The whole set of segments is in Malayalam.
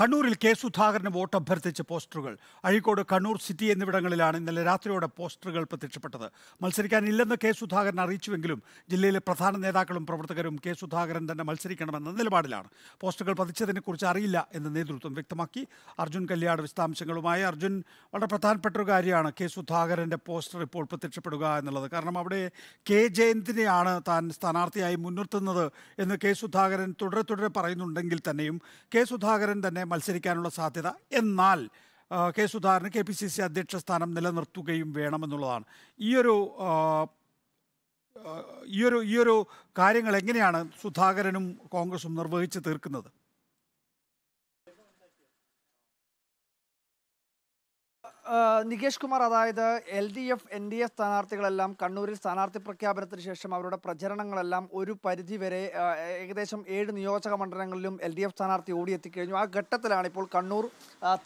കണ്ണൂരിൽ കെ സുധാകരന് വോട്ട് അഭ്യർത്ഥിച്ച് പോസ്റ്ററുകൾ അഴീക്കോട് കണ്ണൂർ സിറ്റി എന്നിവിടങ്ങളിലാണ് ഇന്നലെ രാത്രിയോടെ പോസ്റ്ററുകൾ പ്രത്യക്ഷപ്പെട്ടത് മത്സരിക്കാനില്ലെന്ന് കെ സുധാകരൻ അറിയിച്ചുവെങ്കിലും ജില്ലയിലെ പ്രധാന നേതാക്കളും പ്രവർത്തകരും കെ സുധാകരൻ തന്നെ മത്സരിക്കണമെന്ന നിലപാടിലാണ് പോസ്റ്ററുകൾ പതിച്ചതിനെക്കുറിച്ച് അറിയില്ല എന്ന് നേതൃത്വം വ്യക്തമാക്കി അർജുൻ കല്യാട് വിശദാംശങ്ങളുമായി അർജുൻ വളരെ പ്രധാനപ്പെട്ട ഒരു കാര്യമാണ് കെ സുധാകരൻ്റെ പോസ്റ്റർ ഇപ്പോൾ പ്രത്യക്ഷപ്പെടുക എന്നുള്ളത് കാരണം അവിടെ കെ ജയന്തിനെയാണ് താൻ സ്ഥാനാർത്ഥിയായി മുൻനിർത്തുന്നത് എന്ന് കെ സുധാകരൻ തുടരെ തുടരെ പറയുന്നുണ്ടെങ്കിൽ തന്നെയും കെ സുധാകരൻ തന്നെ മത്സരിക്കാനുള്ള സാധ്യത എന്നാൽ കെ സുധാകരന് കെ പി സി സി അധ്യക്ഷ സ്ഥാനം നിലനിർത്തുകയും വേണമെന്നുള്ളതാണ് ഈയൊരു ഈയൊരു ഈയൊരു കാര്യങ്ങൾ എങ്ങനെയാണ് സുധാകരനും കോൺഗ്രസും നിർവഹിച്ച് തീർക്കുന്നത് നികേഷ് കുമാർ അതായത് L D F N D A സ്ഥാനാർത്ഥികളെല്ലാം കണ്ണൂരിൽ സ്ഥാനാർത്ഥി പ്രഖ്യാപനത്തിന് ശേഷം അവരുടെ പ്രചരണങ്ങളെല്ലാം ഒരു പരിധിവരെ ഏകദേശം ഏഴ് നിയോജക മണ്ഡലങ്ങളിലും എൽ ഡി എഫ് സ്ഥാനാർത്ഥി ഓടിയെത്തിക്കഴിഞ്ഞു ആ ഘട്ടത്തിലാണ് ഇപ്പോൾ കണ്ണൂർ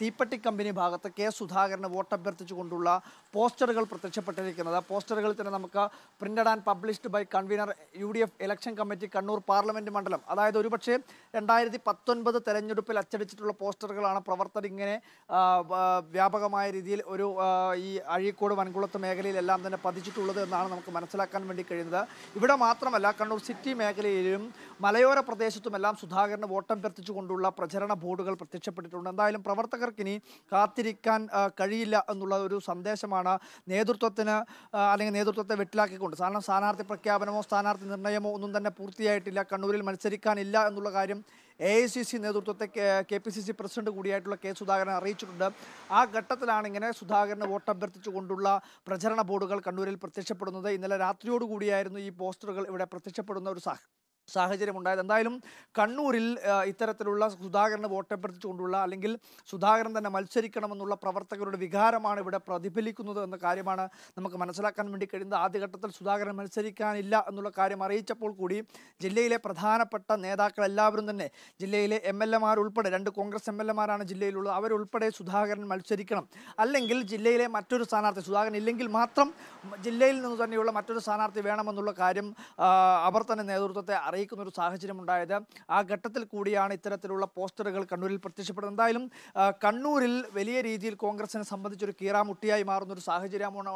തീപ്പെട്ടി കമ്പനി ഭാഗത്ത് കെ സുധാകരന് വോട്ടഭ്യർത്ഥിച്ചുകൊണ്ടുള്ള പോസ്റ്ററുകൾ പ്രത്യക്ഷപ്പെട്ടിരിക്കുന്നത് ആ പോസ്റ്ററുകളിൽ തന്നെ നമുക്ക് printed and published by convener U D F election committee Kannur parliament മണ്ഡലം അതായത് ഒരുപക്ഷെ രണ്ടായിരത്തി പത്തൊൻപത് തെരഞ്ഞെടുപ്പിൽ അച്ചടിച്ചിട്ടുള്ള പോസ്റ്ററുകളാണ് പ്രവർത്തനം ഇങ്ങനെ വ്യാപകമായ രീതിയിൽ രീതിയിൽ ഒരു ഈ അഴീക്കോട് വൻകുളത്ത് മേഖലയിലെല്ലാം തന്നെ പതിച്ചിട്ടുള്ളത് എന്നാണ് നമുക്ക് മനസ്സിലാക്കാൻ വേണ്ടി കഴിയുന്നത് ഇവിടെ മാത്രമല്ല കണ്ണൂർ സിറ്റി മേഖലയിലും മലയോര പ്രദേശത്തുമെല്ലാം സുധാകരന് പെർത്തിച്ചുകൊണ്ടുള്ള പ്രചരണ ബോർഡുകൾ പ്രത്യക്ഷപ്പെട്ടിട്ടുണ്ട് എന്തായാലും പ്രവർത്തകർക്കിനി കാത്തിരിക്കാൻ കഴിയില്ല എന്നുള്ള ഒരു സന്ദേശമാണ് നേതൃത്വത്തിന് അല്ലെങ്കിൽ നേതൃത്വത്തെ വെട്ടിലാക്കിക്കൊണ്ട് കാരണം സ്ഥാനാർത്ഥി പ്രഖ്യാപനമോ സ്ഥാനാർത്ഥി നിർണയമോ ഒന്നും തന്നെ പൂർത്തിയായിട്ടില്ല കണ്ണൂരിൽ മത്സരിക്കാനില്ല എന്നുള്ള കാര്യം എ ഐ സി സി നേതൃത്വത്തെ K P C C president കൂടിയായിട്ടുള്ള കെ സുധാകരൻ അറിയിച്ചിട്ടുണ്ട് ആ ഘട്ടത്തിലാണ് ഇങ്ങനെ സുധാകരന് വോട്ടഭ്യർത്ഥിച്ചുകൊണ്ടുള്ള പ്രചരണ ബോർഡുകൾ കണ്ണൂരിൽ പ്രത്യക്ഷപ്പെടുന്നത് ഇന്നലെ രാത്രിയോടുകൂടിയായിരുന്നു ഈ പോസ്റ്ററുകൾ ഇവിടെ പ്രത്യക്ഷപ്പെടുന്ന ഒരു സാഹചര്യം ഉണ്ടായത് എന്തായാലും കണ്ണൂരിൽ ഇത്തരത്തിലുള്ള സുധാകരനെ വോട്ടപ്പെടുത്തിച്ചുകൊണ്ടുള്ള അല്ലെങ്കിൽ സുധാകരൻ തന്നെ മത്സരിക്കണമെന്നുള്ള പ്രവർത്തകരുടെ വികാരമാണ് ഇവിടെ പ്രതിഫലിക്കുന്നത് എന്ന കാര്യമാണ് നമുക്ക് മനസ്സിലാക്കാൻ വേണ്ടി കഴിയുന്നത് ആദ്യഘട്ടത്തിൽ സുധാകരൻ മത്സരിക്കാനില്ല എന്നുള്ള കാര്യം അറിയിച്ചപ്പോൾ കൂടി ജില്ലയിലെ പ്രധാനപ്പെട്ട നേതാക്കൾ എല്ലാവരും തന്നെ ജില്ലയിലെ എം എൽ എമാർ ഉൾപ്പെടെ രണ്ട് കോൺഗ്രസ് എം എൽ എമാരാണ് ജില്ലയിലുള്ളത് അവരുൾപ്പെടെ സുധാകരൻ മത്സരിക്കണം അല്ലെങ്കിൽ ജില്ലയിലെ മറ്റൊരു സ്ഥാനാർത്ഥി സുധാകരൻ ഇല്ലെങ്കിൽ മാത്രം ജില്ലയിൽ നിന്ന് തന്നെയുള്ള മറ്റൊരു സ്ഥാനാർത്ഥി വേണമെന്നുള്ള കാര്യം അവർ തന്നെ നേതൃത്വത്തെ അറിയിച്ചു അറിയിക്കുന്ന ഒരു സാഹചര്യം ഉണ്ടായത് ആ ഘട്ടത്തിൽ കൂടിയാണ് ഇത്തരത്തിലുള്ള പോസ്റ്ററുകൾ കണ്ണൂരിൽ പ്രത്യക്ഷപ്പെടുന്നത് എന്തായാലും കണ്ണൂരിൽ വലിയ രീതിയിൽ കോൺഗ്രസിനെ സംബന്ധിച്ചൊരു കീറാമുട്ടിയായി മാറുന്ന ഒരു സാഹചര്യമാണ്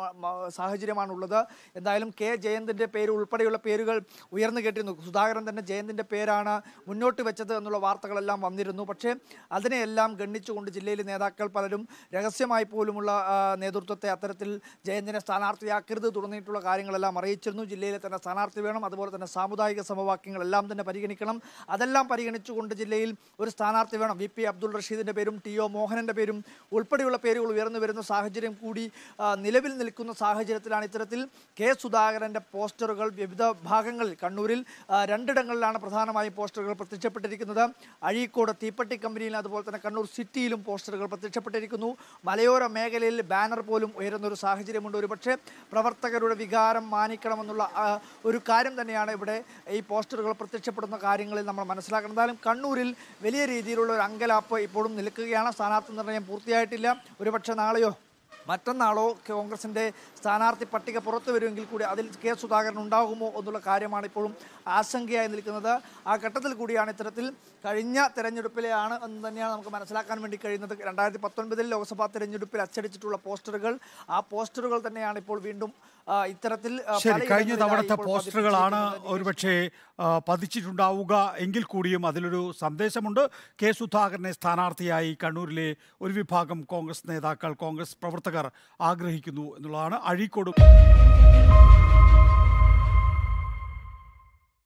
സാഹചര്യമാണുള്ളത് എന്തായാലും കെ ജയന്തിൻ്റെ പേര് ഉൾപ്പെടെയുള്ള പേരുകൾ ഉയർന്നു കേട്ടിരുന്നു സുധാകരൻ തന്നെ ജയന്തിൻ്റെ പേരാണ് മുന്നോട്ട് വെച്ചത് എന്നുള്ള വാർത്തകളെല്ലാം വന്നിരുന്നു പക്ഷേ അതിനെയെല്ലാം ഗണ്ണിച്ചുകൊണ്ട് ജില്ലയിലെ നേതാക്കൾ പലരും രഹസ്യമായി പോലുമുള്ള നേതൃത്വത്തെ അത്തരത്തിൽ ജയന്തിനെ സ്ഥാനാർത്ഥിയാക്കരുത് തുടങ്ങിയിട്ടുള്ള കാര്യങ്ങളെല്ലാം അറിയിച്ചിരുന്നു ജില്ലയിലെ തന്നെ സ്ഥാനാർത്ഥി വേണം അതുപോലെ തന്നെ സാമുദായിക സമവാക്യങ്ങൾ കാര്യങ്ങളെല്ലാം തന്നെ പരിഗണിക്കണം അതെല്ലാം പരിഗണിച്ചുകൊണ്ട് ജില്ലയിൽ ഒരു സ്ഥാനാർത്ഥി വേണം വി പി അബ്ദുൾ റഷീദിൻ്റെ പേരും ടി ഒ മോഹനൻ്റെ പേരും ഉൾപ്പെടെയുള്ള പേരുകൾ ഉയർന്നു വരുന്ന സാഹചര്യം കൂടി നിലവിൽ നിൽക്കുന്ന സാഹചര്യത്തിലാണ് ഇത്തരത്തിൽ കെ സുധാകരൻ്റെ പോസ്റ്ററുകൾ വിവിധ ഭാഗങ്ങളിൽ കണ്ണൂരിൽ രണ്ടിടങ്ങളിലാണ് പ്രധാനമായും പോസ്റ്ററുകൾ പ്രത്യക്ഷപ്പെട്ടിരിക്കുന്നത് അഴീക്കോട് തീപ്പട്ടി കമ്പനിയിലും അതുപോലെ തന്നെ കണ്ണൂർ സിറ്റിയിലും പോസ്റ്ററുകൾ പ്രത്യക്ഷപ്പെട്ടിരിക്കുന്നു മലയോര മേഖലയിൽ ബാനർ പോലും ഉയരുന്ന ഒരു സാഹചര്യമുണ്ട് ഒരുപക്ഷെ പ്രവർത്തകരുടെ വികാരം മാനിക്കണമെന്നുള്ള ഒരു കാര്യം തന്നെയാണ് ഇവിടെ ഈ പോസ്റ്റർ റിപ്പോർട്ടുകൾ പ്രത്യക്ഷപ്പെടുന്ന കാര്യങ്ങളിൽ നമ്മൾ മനസ്സിലാക്കണം എന്തായാലും കണ്ണൂരിൽ വലിയ രീതിയിലുള്ള ഒരു അങ്കലാപ്പ് ഇപ്പോഴും നിൽക്കുകയാണ് സ്ഥാനാർത്ഥി നിർണയം പൂർത്തിയായിട്ടില്ല ഒരുപക്ഷെ നാളെയോ മറ്റന്നാളോ കോൺഗ്രസിൻ്റെ സ്ഥാനാർത്ഥി പട്ടിക പുറത്തു വരുമെങ്കിൽ കൂടി അതിൽ കെ സുധാകരൻ ഉണ്ടാകുമോ എന്നുള്ള കാര്യമാണ് ഇപ്പോഴും ആശങ്കയായി നിൽക്കുന്നത് ആ ഘട്ടത്തിൽ കൂടിയാണ് ഇത്തരത്തിൽ കഴിഞ്ഞ തെരഞ്ഞെടുപ്പിലെയാണ് എന്ന് തന്നെയാണ് നമുക്ക് മനസ്സിലാക്കാൻ വേണ്ടി കഴിയുന്നത് രണ്ടായിരത്തി പത്തൊൻപതിൽ ലോക്സഭാ തെരഞ്ഞെടുപ്പിൽ അച്ചടിച്ചിട്ടുള്ള പോസ്റ്ററുകൾ ആ പോസ്റ്ററുകൾ തന്നെയാണ് ഇപ്പോൾ വീണ്ടും ഇത്തരത്തിൽ കഴിഞ്ഞ തവണത്തെ പോസ്റ്ററുകളാണ് ഒരുപക്ഷേ പതിച്ചിട്ടുണ്ടാവുക എങ്കിൽ കൂടിയും അതിലൊരു സന്ദേശമുണ്ട് കെ സുധാകരനെ സ്ഥാനാർത്ഥിയായി കണ്ണൂരിലെ ഒരു വിഭാഗം കോൺഗ്രസ് നേതാക്കൾ കോൺഗ്രസ് പ്രവർത്തകർ ആഗ്രഹിക്കുന്നു എന്നുള്ളതാണ് അഴീക്കോട്